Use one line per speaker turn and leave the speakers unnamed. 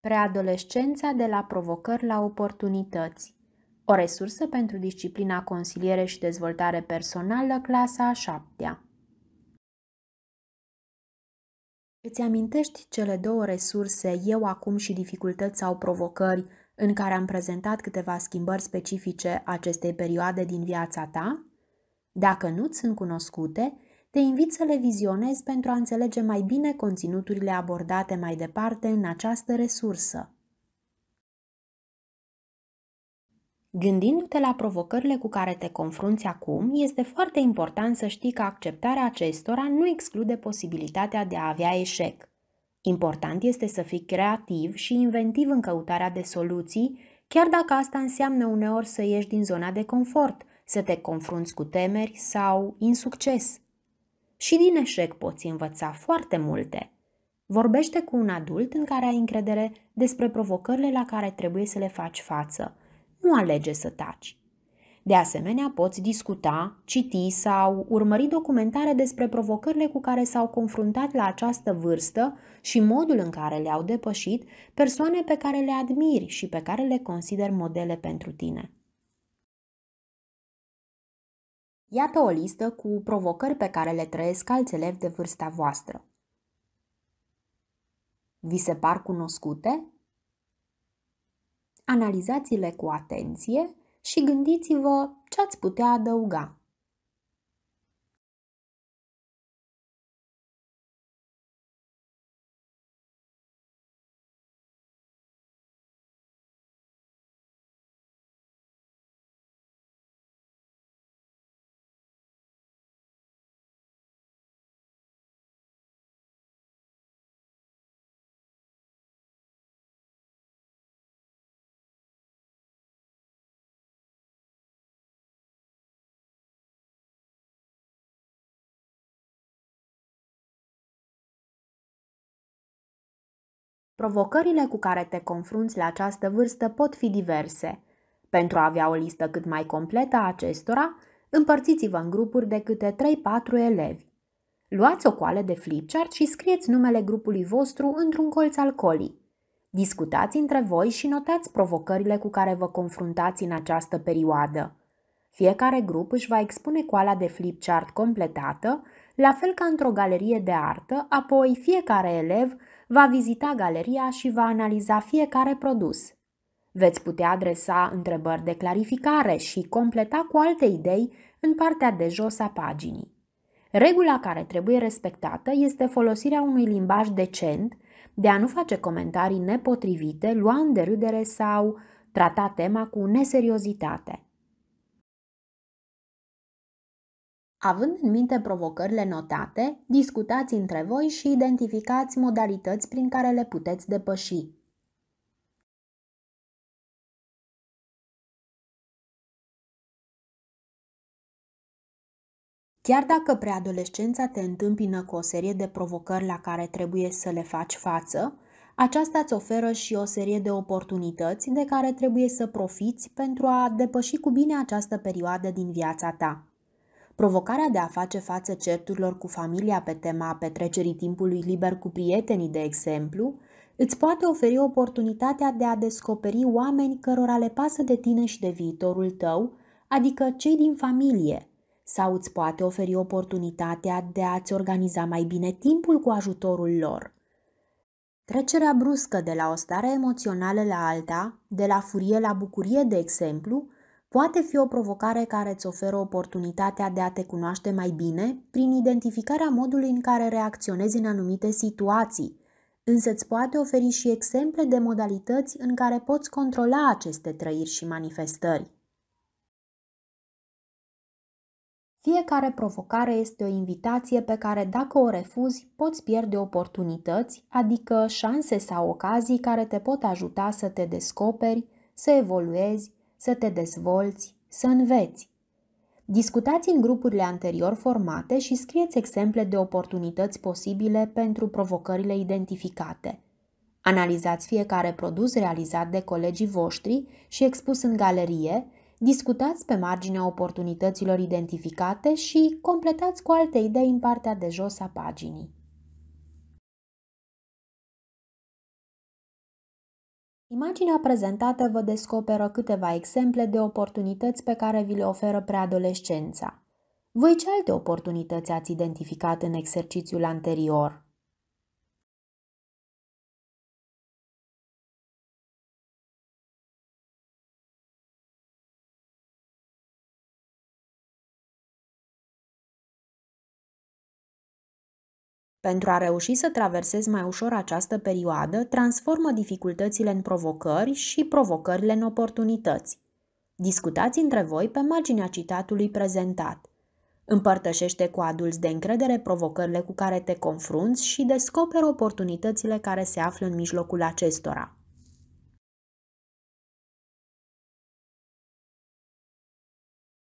Preadolescența de la provocări la oportunități. O resursă pentru disciplina consiliere și dezvoltare personală, clasa a șaptea. Îți amintești cele două resurse, eu acum și dificultăți sau provocări, în care am prezentat câteva schimbări specifice acestei perioade din viața ta? Dacă nu-ți sunt cunoscute, te invit să le vizionezi pentru a înțelege mai bine conținuturile abordate mai departe în această resursă. Gândindu-te la provocările cu care te confrunți acum, este foarte important să știi că acceptarea acestora nu exclude posibilitatea de a avea eșec. Important este să fii creativ și inventiv în căutarea de soluții, chiar dacă asta înseamnă uneori să ieși din zona de confort, să te confrunți cu temeri sau insucces. Și din eșec poți învăța foarte multe. Vorbește cu un adult în care ai încredere despre provocările la care trebuie să le faci față. Nu alege să taci. De asemenea, poți discuta, citi sau urmări documentare despre provocările cu care s-au confruntat la această vârstă și modul în care le-au depășit persoane pe care le admiri și pe care le consider modele pentru tine. Iată o listă cu provocări pe care le trăiesc alți elevi de vârsta voastră. Vi se par cunoscute? Analizați-le cu atenție și gândiți-vă ce ați putea adăuga. Provocările cu care te confrunți la această vârstă pot fi diverse. Pentru a avea o listă cât mai completă a acestora, împărțiți-vă în grupuri de câte 3-4 elevi. Luați o coală de flipchart și scrieți numele grupului vostru într-un colț al colii. Discutați între voi și notați provocările cu care vă confruntați în această perioadă. Fiecare grup își va expune coala de flipchart completată, la fel ca într-o galerie de artă, apoi fiecare elev va vizita galeria și va analiza fiecare produs. Veți putea adresa întrebări de clarificare și completa cu alte idei în partea de jos a paginii. Regula care trebuie respectată este folosirea unui limbaj decent, de a nu face comentarii nepotrivite, lua în derâdere sau trata tema cu neseriozitate. Având în minte provocările notate, discutați între voi și identificați modalități prin care le puteți depăși. Chiar dacă preadolescența te întâmpină cu o serie de provocări la care trebuie să le faci față, aceasta îți oferă și o serie de oportunități de care trebuie să profiți pentru a depăși cu bine această perioadă din viața ta. Provocarea de a face față certurilor cu familia pe tema petrecerii timpului liber cu prietenii, de exemplu, îți poate oferi oportunitatea de a descoperi oameni cărora le pasă de tine și de viitorul tău, adică cei din familie, sau îți poate oferi oportunitatea de a-ți organiza mai bine timpul cu ajutorul lor. Trecerea bruscă de la o stare emoțională la alta, de la furie la bucurie, de exemplu, poate fi o provocare care îți oferă oportunitatea de a te cunoaște mai bine prin identificarea modului în care reacționezi în anumite situații, însă îți poate oferi și exemple de modalități în care poți controla aceste trăiri și manifestări. Fiecare provocare este o invitație pe care dacă o refuzi, poți pierde oportunități, adică șanse sau ocazii care te pot ajuta să te descoperi, să evoluezi să te dezvolți, să înveți. Discutați în grupurile anterior formate și scrieți exemple de oportunități posibile pentru provocările identificate. Analizați fiecare produs realizat de colegii voștri și expus în galerie, discutați pe marginea oportunităților identificate și completați cu alte idei în partea de jos a paginii. Imaginea prezentată vă descoperă câteva exemple de oportunități pe care vi le oferă preadolescența. Voi ce alte oportunități ați identificat în exercițiul anterior? Pentru a reuși să traversezi mai ușor această perioadă, transformă dificultățile în provocări și provocările în oportunități. Discutați între voi pe marginea citatului prezentat. Împărtășește cu adulți de încredere provocările cu care te confrunți și descoperă oportunitățile care se află în mijlocul acestora.